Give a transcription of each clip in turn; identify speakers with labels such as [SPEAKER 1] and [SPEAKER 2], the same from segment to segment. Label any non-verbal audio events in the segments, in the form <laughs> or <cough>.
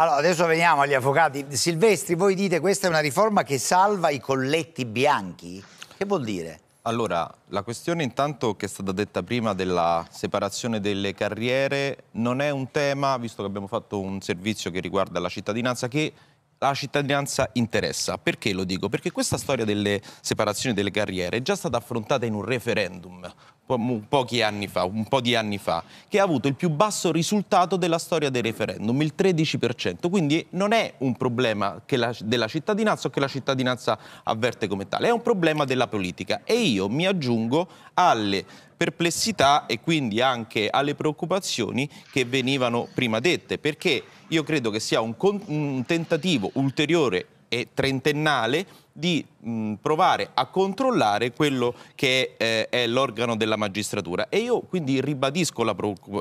[SPEAKER 1] Allora, adesso veniamo agli avvocati. Silvestri, voi dite che questa è una riforma che salva i colletti bianchi? Che vuol dire?
[SPEAKER 2] Allora, la questione intanto che è stata detta prima della separazione delle carriere non è un tema, visto che abbiamo fatto un servizio che riguarda la cittadinanza, che la cittadinanza interessa. Perché lo dico? Perché questa storia delle separazioni delle carriere è già stata affrontata in un referendum po pochi anni fa, un po' di anni fa, che ha avuto il più basso risultato della storia dei referendum, il 13%. Quindi non è un problema la, della cittadinanza o che la cittadinanza avverte come tale, è un problema della politica. E io mi aggiungo alle perplessità e quindi anche alle preoccupazioni che venivano prima dette, perché io credo che sia un, un tentativo ulteriore e trentennale di mh, provare a controllare quello che eh, è l'organo della magistratura e io quindi ribadisco la,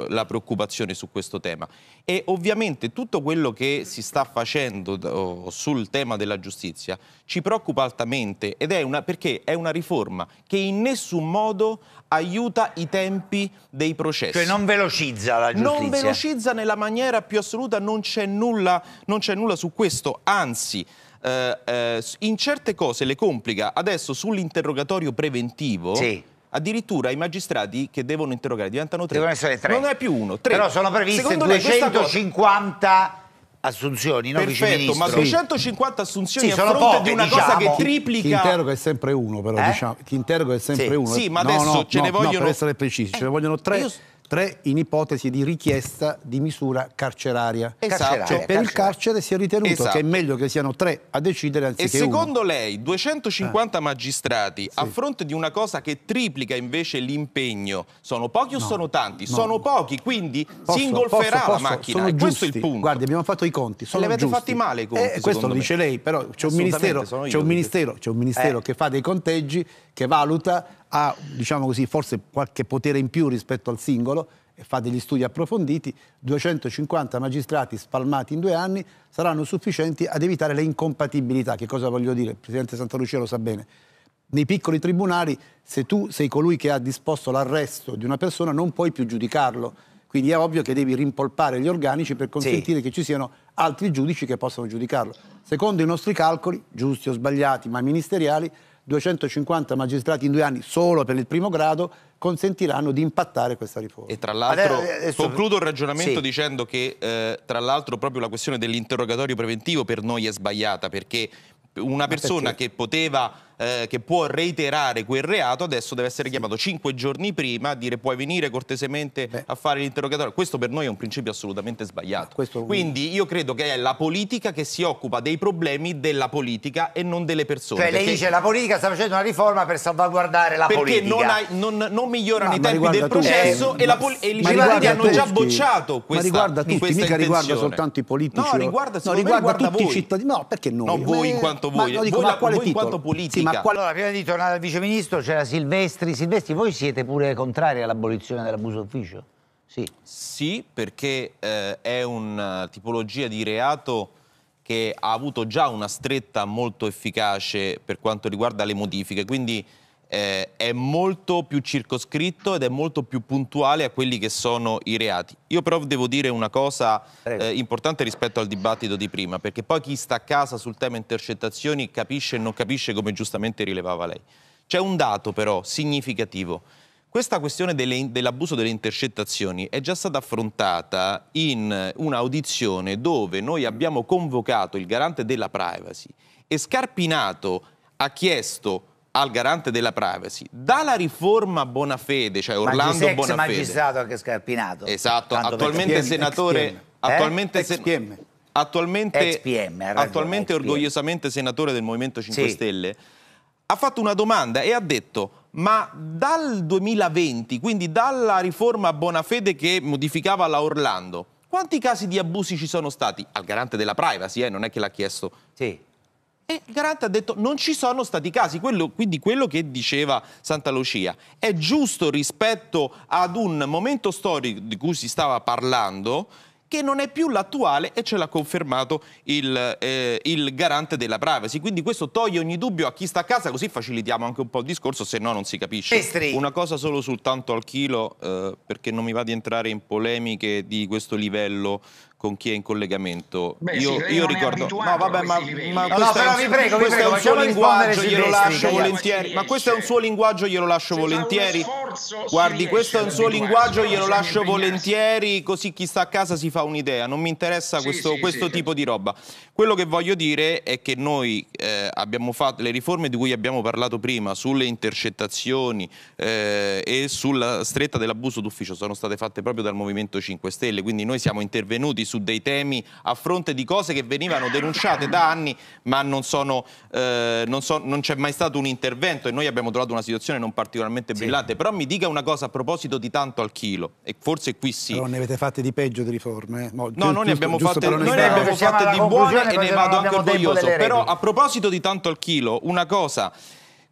[SPEAKER 2] la, preoccupazione su questo tema e ovviamente tutto quello che si sta facendo sul tema della giustizia ci preoccupa altamente ed è una, perché è una riforma che in nessun modo aiuta i tempi
[SPEAKER 1] dei processi. Cioè non velocizza la giustizia. Non velocizza
[SPEAKER 2] nella maniera più assoluta, non c'è nulla, nulla, su questo, anzi eh, eh, in certi certe cose le complica. Adesso sull'interrogatorio preventivo... Sì. Addirittura i magistrati che devono interrogare diventano tre. Devono essere tre. Non è più uno, tre. Però sono previste Secondo
[SPEAKER 1] 250
[SPEAKER 3] assunzioni, no Perfetto, ma
[SPEAKER 2] 250 assunzioni sì, a fronte poche, di una diciamo. cosa che triplica... Chi
[SPEAKER 3] interroga è sempre uno però, eh? diciamo. Chi interroga è sempre sì. uno. Sì, ma adesso no, ce no, ne vogliono... No, per essere precisi, eh. ce ne eh, vogliono tre. Io Tre, in ipotesi di richiesta di misura carceraria. Esatto. Cioè, per carceraria. il carcere si è ritenuto esatto. che è meglio che siano tre a decidere anziché uno. E
[SPEAKER 2] secondo uno. lei 250 ah. magistrati sì. a fronte di una cosa che triplica invece l'impegno, sono pochi o no, sono tanti? No. Sono pochi, quindi posso, si ingolferà posso, posso, la macchina. Sono questo è il punto.
[SPEAKER 3] Guardi, abbiamo fatto i conti, sono e li avete giusti. fatti male i conti, eh, Questo lo dice me. lei, però c'è un ministero, c'è un ministero, c'è un ministero eh. che fa dei conteggi, che valuta ha diciamo così, forse qualche potere in più rispetto al singolo e fa degli studi approfonditi, 250 magistrati spalmati in due anni saranno sufficienti ad evitare le incompatibilità. Che cosa voglio dire? Il Presidente Santa Lucia lo sa bene. Nei piccoli tribunali, se tu sei colui che ha disposto l'arresto di una persona, non puoi più giudicarlo. Quindi è ovvio che devi rimpolpare gli organici per consentire sì. che ci siano altri giudici che possano giudicarlo. Secondo i nostri calcoli, giusti o sbagliati, ma ministeriali, 250 magistrati in due anni solo per il primo grado consentiranno di impattare questa riforma. E tra l'altro adesso... concludo il ragionamento sì.
[SPEAKER 2] dicendo che eh, tra l'altro proprio la questione dell'interrogatorio preventivo per noi è sbagliata perché una persona perché? che poteva eh, che può reiterare quel reato adesso deve essere chiamato cinque giorni prima a dire puoi venire cortesemente Beh. a fare l'interrogatorio. Questo per noi è un principio assolutamente sbagliato.
[SPEAKER 3] Questo... Quindi
[SPEAKER 2] io credo che è la politica che si occupa dei problemi della politica e non delle persone. Cioè lei dice che la
[SPEAKER 1] politica sta facendo una riforma per salvaguardare la perché politica. Perché non, non, non, migliorano no, i tempi del processo eh, e, la pol- e i cittadini hanno tutti, già bocciato questa Ma riguarda tutti, mica intenzione. riguarda soltanto i politici. No, riguarda, no, riguarda, riguarda tutti voi. i
[SPEAKER 3] cittadini. No, perché noi? No, voi in quanto voi. Ma, no, dico, voi, la, quanto politici politica. Qua... allora,
[SPEAKER 1] prima di tornare al vice ministro, c'era Silvestri. Silvestri, voi siete pure contrari all'abolizione dell'abuso d'ufficio?
[SPEAKER 2] Sì. sì. perché eh, è una eh, tipologia di reato che ha avuto già una stretta molto efficace per quanto riguarda le modifiche, quindi eh, è molto più circoscritto ed è molto più puntuale a quelli che sono i reati. Io però devo dire una cosa eh, importante rispetto al dibattito di prima, perché poi chi sta a casa sul tema intercettazioni capisce e non capisce come giustamente rilevava lei. C'è un dato però significativo. Questa questione dell'abuso delle intercettazioni è già stata affrontata in un'audizione dove noi abbiamo convocato il garante della privacy e Scarpinato ha chiesto al garante della privacy, dalla riforma Bonafede, cioè Orlando Magisex, Bonafede... magistrato
[SPEAKER 1] anche Scarpinato. Esatto, attualmente PM, senatore... PM. Eh? Attualmente, eh? se, attualmente, PM, ragione, attualmente orgogliosamente
[SPEAKER 2] senatore del Movimento 5 sì. Stelle, ha fatto una domanda e ha detto ma dal 2020, quindi dalla riforma Bonafede che modificava la Orlando, quanti casi di abusi ci sono stati? Al garante della privacy, eh? non è che l'ha chiesto sì. E il garante ha detto non ci sono stati casi, quello, quindi quello che diceva Santa Lucia è giusto rispetto ad un momento storico di cui si stava parlando che non è più l'attuale e ce l'ha confermato il, eh, il, garante della privacy. Quindi questo toglie ogni dubbio a chi sta a casa, così facilitiamo anche un po' il discorso, se no non si capisce. Estri. Una cosa solo soltanto al chilo, eh, perché non mi va di entrare in polemiche di questo livello con chi è in collegamento. Beh, io, sì, io ricordo. No, vabbè, ma, ma no, no, però un, vi prego, vi prego, è un suo linguaggio, glielo lascio volentieri. Ma questo è un suo linguaggio, glielo lascio volentieri. Guardi, questo è un suo linguaggio, glielo lascio volentieri, così chi sta a casa si fa un'idea. Non mi interessa questo, questo tipo di roba. Quello che voglio dire è che noi eh, abbiamo fatto le riforme di cui abbiamo parlato prima sulle intercettazioni eh, e sulla stretta dell'abuso d'ufficio sono state fatte proprio dal Movimento 5 Stelle, quindi noi siamo intervenuti su dei temi a fronte di cose che venivano denunciate da anni ma non, eh, non, so, non c'è mai stato un intervento e noi abbiamo trovato una situazione non particolarmente brillante. Sì. Però mi dica una cosa a proposito di tanto al chilo e forse qui sì. Però
[SPEAKER 3] ne avete fatte di peggio di riforme? Eh? Mo, no, noi ne abbiamo fatte, noi ne
[SPEAKER 2] abbiamo fatte di buone e ne vado anche orgoglioso. Però a proposito di tanto al chilo, una cosa...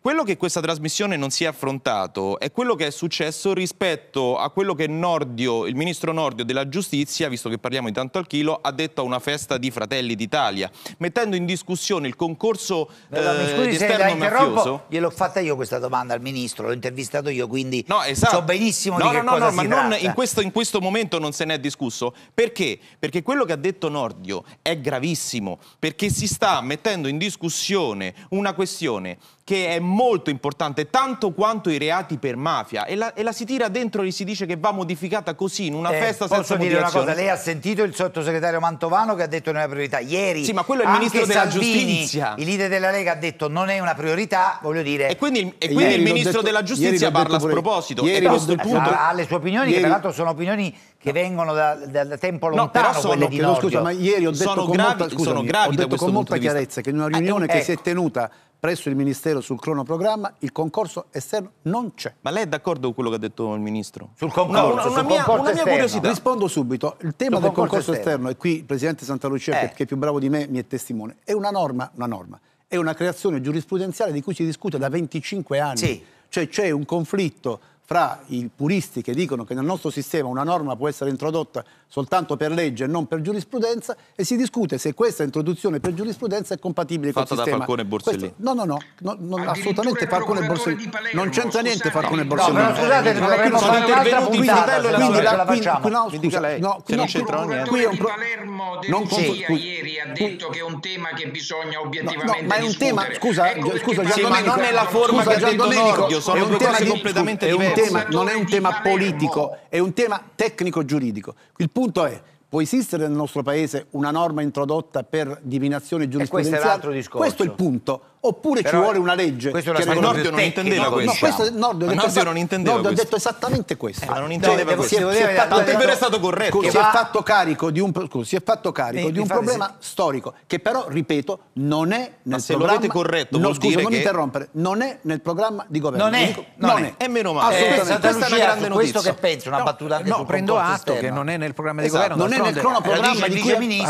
[SPEAKER 2] Quello che questa trasmissione non si è affrontato è quello che è successo rispetto a quello che Nordio, il ministro Nordio della giustizia, visto che parliamo di tanto al chilo, ha detto a una festa di Fratelli d'Italia, mettendo in discussione il concorso Beh, eh, di esterno mafioso.
[SPEAKER 1] Gliel'ho fatta io questa domanda al ministro, l'ho intervistato io, quindi no, esatto. so benissimo no, di no, no, no, ma non in, questo,
[SPEAKER 2] in questo momento non se ne è discusso. Perché? Perché quello che ha detto Nordio è gravissimo, perché si sta mettendo in discussione una questione che è molto importante, tanto quanto i reati per mafia. E la, e la si tira dentro e si dice
[SPEAKER 1] che va modificata così, in una eh, festa senza dire una cosa, lei ha sentito il sottosegretario Mantovano che ha detto non è una priorità. Ieri Sì, ma quello è il ministro della Salvini, giustizia. Il leader della Lega ha detto non è una priorità, voglio dire... E quindi, e quindi il ministro detto, della giustizia parla a sproposito. Ieri e questo è punto. Ha, le sue opinioni, ieri... che peraltro sono opinioni che vengono da, da, da tempo lontano, no, sono, quelle di Nordio. Scusa, ma ieri ho detto sono con gravi, molta, scusami, sono gravi ho detto con molta chiarezza
[SPEAKER 3] che in una eh, riunione che ecco. si è tenuta presso il Ministero sul cronoprogramma, il concorso esterno non c'è.
[SPEAKER 2] Ma lei è d'accordo con quello che ha detto il Ministro? Sul concorso, no, una, una, sul mia, concorso una mia, curiosità.
[SPEAKER 3] Rispondo subito. Il tema sul del concorso, concorso esterno. esterno, e qui il Presidente Santa Lucia, eh. che è più bravo di me, mi è testimone, è una norma, una norma, è una creazione giurisprudenziale di cui si discute da 25 anni. Sì. Cioè c'è un conflitto fra i puristi che dicono che nel nostro sistema una norma può essere introdotta soltanto per legge e non per giurisprudenza e si discute se questa introduzione per giurisprudenza è compatibile con il sistema. Fatta da Falcone Borsellino. Questo, no, no, no, no, no assolutamente Falcone Borsellino. Palermo, non c'entra niente Falcone no, Borsellino. No, scusate, no, dovremmo sono intervenuti quindi, bello, quindi la, qui, qui, no, scusa, lei, no, qui, non c'entra niente. Qui è un pro- Palermo non sì. ieri
[SPEAKER 1] ha detto che è un tema che bisogna obiettivamente no, ma è un tema,
[SPEAKER 3] scusa, ecco scusa, non è la forma che ha detto Nordio, sono due cose completamente diverse tema, non è un tema politico, è un tema tecnico-giuridico. Il punto è, può esistere nel nostro paese una norma introdotta per divinazione giurisprudenziale? E questo è l'altro discorso. Questo è il punto oppure Però ci vuole una legge. Questo che il Nordio non intendeva questo. No, questo Nordio, Nordio non intendeva Nordio questo. ha detto esattamente questo. Eh, non intendeva no, cioè, questo. Si è, si è fatto, è stato corretto. Si è fatto carico di un, si è fatto carico e, di un problema se... storico che però, ripeto, non è nel se programma... Se corretto no, scusa, non che... interrompere. Non è nel programma di governo. Non è. Non, non è. è. E meno male. Assolutamente. Eh, questa è una grande notizia. questo che
[SPEAKER 1] penso, una battuta No, prendo atto che non è nel programma di governo. Esatto. Non è nel cronoprogramma di cui...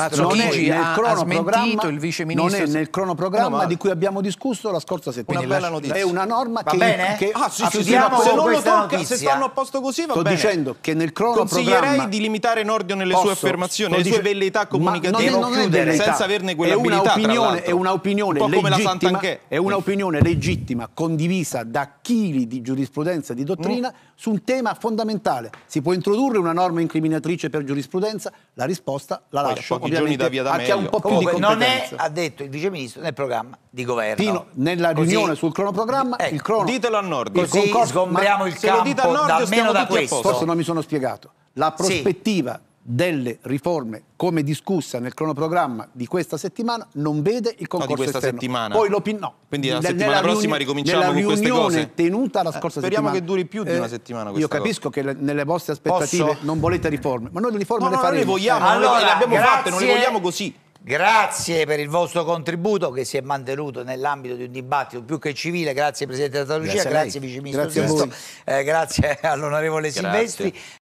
[SPEAKER 1] Non è nel
[SPEAKER 3] cronoprogramma di cui abbiamo abbiamo discusso la scorsa settimana. Una bella notizia. È una norma va che... Bene? che ah, sì, sì, se non lo tocca, notizia. se stanno a
[SPEAKER 2] posto così va sto bene. Sto dicendo
[SPEAKER 3] che nel cronoprogramma... Consiglierei di
[SPEAKER 2] limitare Nordio nelle posso, sue affermazioni, nelle sue velleità comunicative, non è,
[SPEAKER 3] non chiudere, senza averne quella è abilità, opinione, È un'opinione un legittima, è un'opinione legittima, condivisa da chili di giurisprudenza e di dottrina, mm. su un tema fondamentale. Si può introdurre una norma incriminatrice per giurisprudenza? La risposta la Poi lascio ovviamente da via da a chi ha un po' più di competenza. Non è, ha
[SPEAKER 1] detto il vice ministro nel programma di governo governo. Pino, nella Così, riunione sul
[SPEAKER 3] cronoprogramma, eh, il crono, ditelo a nord. Così il concorso, sgombriamo il campo dite al nord, da da questo. Forse non mi sono spiegato. La prospettiva sì. delle riforme come discussa nel cronoprogramma di questa settimana non vede il concorso no, di questa esterno. settimana. Poi lo no. Quindi la settimana prossima ricominciamo con queste cose. tenuta la scorsa eh, speriamo settimana. Speriamo che duri più di una eh, settimana Io capisco cosa. che le, nelle vostre aspettative Posso? non volete riforme, ma noi le riforme no, le faremo. No, noi le vogliamo, eh. allora, le abbiamo
[SPEAKER 1] grazie. fatte, non le vogliamo così. Grazie per il vostro contributo che si è mantenuto nell'ambito di un dibattito più che civile. Grazie Presidente della Lucia, grazie, grazie Vice Ministro grazie, eh, grazie <laughs> all'onorevole Silvestri.